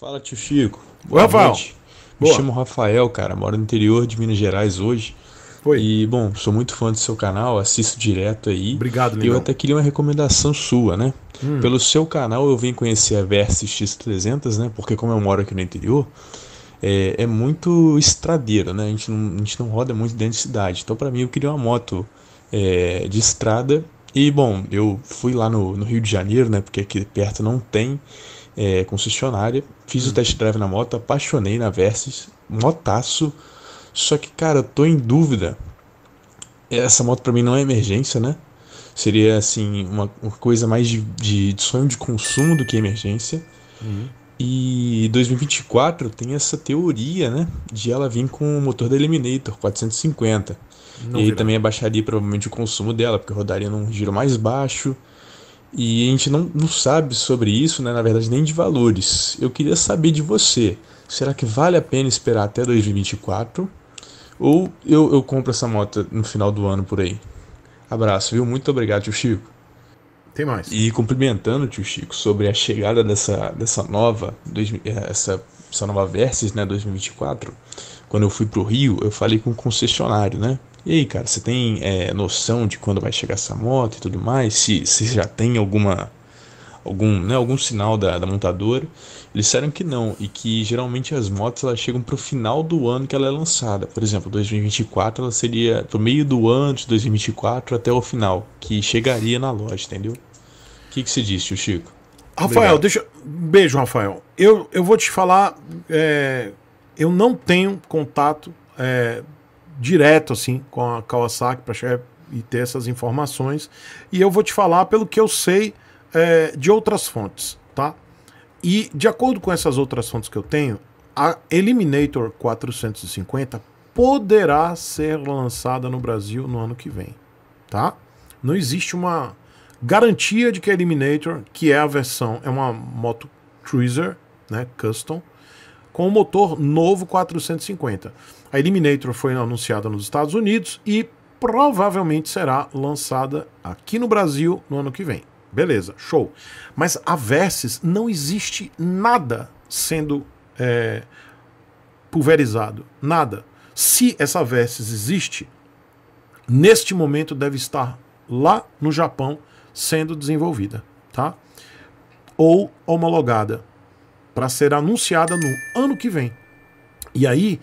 Fala, tio Chico. Boa Rafael. noite. Me Boa. chamo Rafael, cara. Moro no interior de Minas Gerais hoje. Foi. E, bom, sou muito fã do seu canal, assisto direto aí. Obrigado, E Eu até queria uma recomendação sua, né? Hum. Pelo seu canal eu vim conhecer a Versys X300, né? Porque como eu moro aqui no interior, é, é muito estradeiro, né? A gente, não, a gente não roda muito dentro de cidade. Então, para mim, eu queria uma moto é, de estrada. E, bom, eu fui lá no, no Rio de Janeiro, né? Porque aqui perto não tem é, concessionária. Fiz o hum. test drive na moto, apaixonei na Versys, motaço. Só que, cara, eu tô em dúvida. Essa moto para mim não é emergência, né? Seria, assim, uma, uma coisa mais de, de, de, sonho de consumo do que emergência. Uhum. E 2024 tem essa teoria, né? De ela vir com o motor da Eliminator 450. Não e aí também abaixaria provavelmente o consumo dela, porque rodaria num giro mais baixo e a gente não, não sabe sobre isso, né, na verdade, nem de valores. Eu queria saber de você: será que vale a pena esperar até 2024? Ou eu, eu compro essa moto no final do ano por aí? Abraço, viu? Muito obrigado, tio Chico. Tem mais. E cumprimentando o tio Chico sobre a chegada dessa, dessa nova, dois, eh, essa, essa nova Versys, né, 2024. Quando eu fui pro Rio, eu falei com o concessionário, né? E aí, cara, você tem é, noção de quando vai chegar essa moto e tudo mais? Se, se já tem alguma algum, né, algum sinal da, da montadora? Eles disseram que não e que geralmente as motos elas chegam para o final do ano que ela é lançada. Por exemplo, 2024 ela seria pro meio do ano de 2024 até o final que chegaria na loja, entendeu? O que, que se diz, tio Chico? Rafael, Obrigado. deixa. Beijo, Rafael. Eu, eu vou te falar. É... Eu não tenho contato. É direto assim com a Kawasaki para chegar e ter essas informações. E eu vou te falar pelo que eu sei é, de outras fontes, tá? E de acordo com essas outras fontes que eu tenho, a Eliminator 450 poderá ser lançada no Brasil no ano que vem, tá? Não existe uma garantia de que a Eliminator, que é a versão, é uma moto cruiser, né, custom, com o motor novo 450. A Eliminator foi anunciada nos Estados Unidos e provavelmente será lançada aqui no Brasil no ano que vem. Beleza, show. Mas a Versys não existe nada sendo é, pulverizado. Nada. Se essa Versys existe, neste momento deve estar lá no Japão sendo desenvolvida, tá? Ou homologada para ser anunciada no ano que vem. E aí,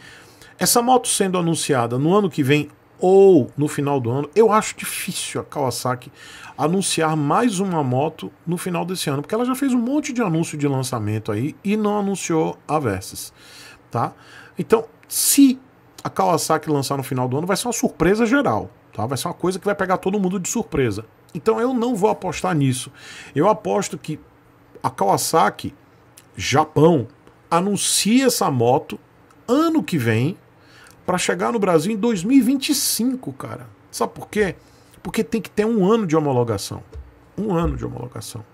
essa moto sendo anunciada no ano que vem ou no final do ano, eu acho difícil a Kawasaki anunciar mais uma moto no final desse ano, porque ela já fez um monte de anúncio de lançamento aí e não anunciou a Versys, tá? Então, se a Kawasaki lançar no final do ano, vai ser uma surpresa geral, tá? Vai ser uma coisa que vai pegar todo mundo de surpresa. Então, eu não vou apostar nisso. Eu aposto que a Kawasaki Japão, anuncia essa moto ano que vem para chegar no Brasil em 2025, cara. Sabe por quê? Porque tem que ter um ano de homologação. Um ano de homologação.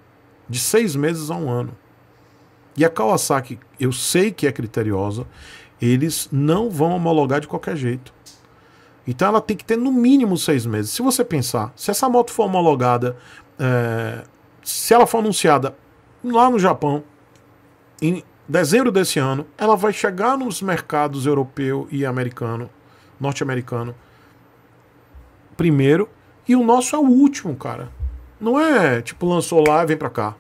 De seis meses a um ano. E a Kawasaki, eu sei que é criteriosa, eles não vão homologar de qualquer jeito. Então ela tem que ter no mínimo seis meses. Se você pensar, se essa moto for homologada, é, se ela for anunciada lá no Japão, em dezembro desse ano, ela vai chegar nos mercados europeu e americano, norte-americano, primeiro, e o nosso é o último, cara. Não é tipo lançou lá e vem para cá.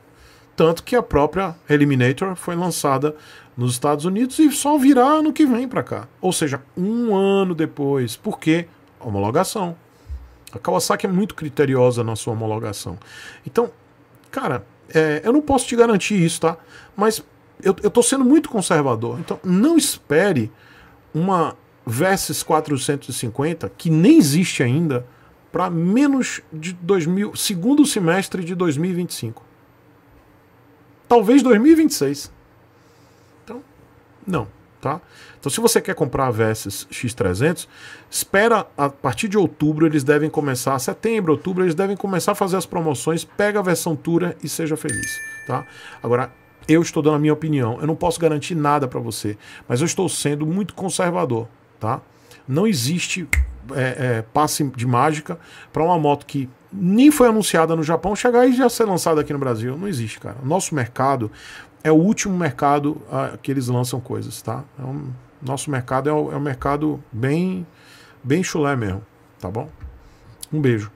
Tanto que a própria Eliminator foi lançada nos Estados Unidos e só virá ano que vem para cá. Ou seja, um ano depois. Por quê? Homologação. A Kawasaki é muito criteriosa na sua homologação. Então, cara, é, eu não posso te garantir isso, tá? Mas eu estou sendo muito conservador. Então, não espere uma Versys 450, que nem existe ainda, para menos de 2000, segundo semestre de 2025. Talvez 2026. Então, não. Tá? Então, se você quer comprar a Versys X300, espera a partir de outubro, eles devem começar, setembro, outubro, eles devem começar a fazer as promoções, pega a versão Tura e seja feliz, tá? Agora, eu estou dando a minha opinião. Eu não posso garantir nada para você, mas eu estou sendo muito conservador, tá? Não existe é, é, passe de mágica para uma moto que nem foi anunciada no Japão chegar e já ser lançada aqui no Brasil. Não existe, cara. Nosso mercado é o último mercado ah, que eles lançam coisas, tá? É um, nosso mercado é um, é um mercado bem, bem chulé mesmo, tá bom? Um beijo.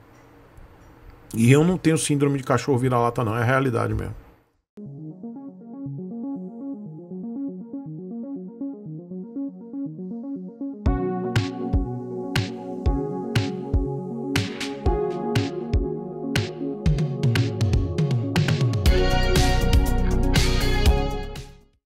E eu não tenho síndrome de cachorro vira-lata, não. É a realidade mesmo.